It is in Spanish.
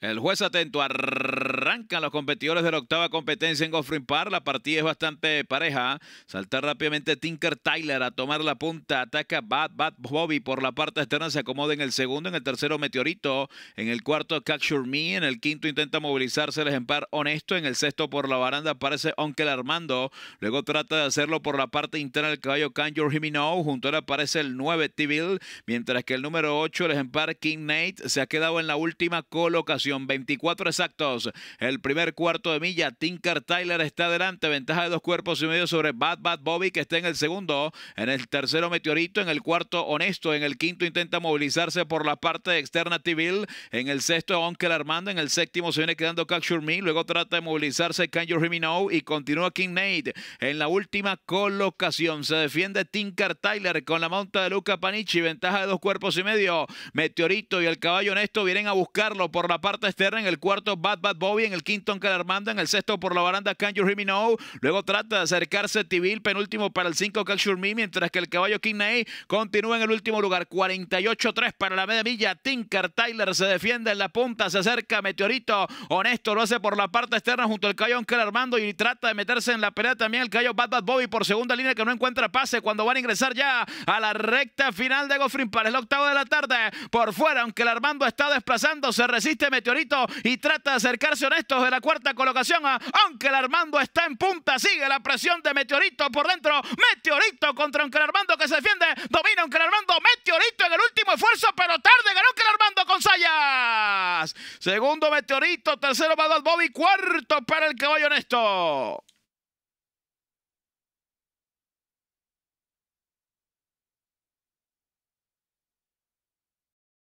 El juez atento arrancan los competidores de la octava competencia en Goffrin Par. La partida es bastante pareja. Salta rápidamente Tinker Tyler a tomar la punta. Ataca Bad Bad Bobby por la parte externa. Se acomoda en el segundo. En el tercero Meteorito. En el cuarto Capture Me. En el quinto intenta movilizarse el ejemplar Honesto. En el sexto por la baranda aparece Onkel Armando. Luego trata de hacerlo por la parte interna del caballo Kanjur Himino. Junto a él aparece el 9 T-Bill. Mientras que el número 8, el ejemplar King Nate, se ha quedado en la última colocación 24 exactos. El primer cuarto de milla. Tinker Tyler está adelante. Ventaja de dos cuerpos y medio sobre Bad Bad Bobby, que está en el segundo. En el tercero, Meteorito. En el cuarto, Honesto. En el quinto, intenta movilizarse por la parte externa, TV. En el sexto, Onkel Armando. En el séptimo, se viene quedando Capture Me. Luego trata de movilizarse Can You Now. Y continúa King Nate. En la última colocación, se defiende Tinker Tyler con la monta de Luca Panichi. Ventaja de dos cuerpos y medio. Meteorito y el caballo Honesto vienen a buscarlo por la parte externa, en el cuarto Bad Bad Bobby, en el quinto Uncle Armando, en el sexto por la baranda Can You Hear Me luego trata de acercarse Tibil, penúltimo para el 5 el mientras que el caballo King continúa en el último lugar, 48-3 para la media milla, Tinker Tyler se defiende en la punta, se acerca Meteorito, Honesto lo hace por la parte externa junto al caballo Uncle Armando y trata de meterse en la pelea también el caballo Bad Bad Bobby por segunda línea que no encuentra pase cuando van a ingresar ya a la recta final de gofrim para el octavo de la tarde, por fuera, aunque el Armando está desplazando, se resiste Meteorito meteorito y trata de acercarse honestos de la cuarta colocación. Aunque el Armando está en punta, sigue la presión de meteorito por dentro. Meteorito contra Aunque el Armando que se defiende. Domina Aunque el Armando. Meteorito en el último esfuerzo, pero tarde. Ganó que el Armando con Sayas. Segundo meteorito. Tercero va Bobby. Cuarto para el caballo honesto.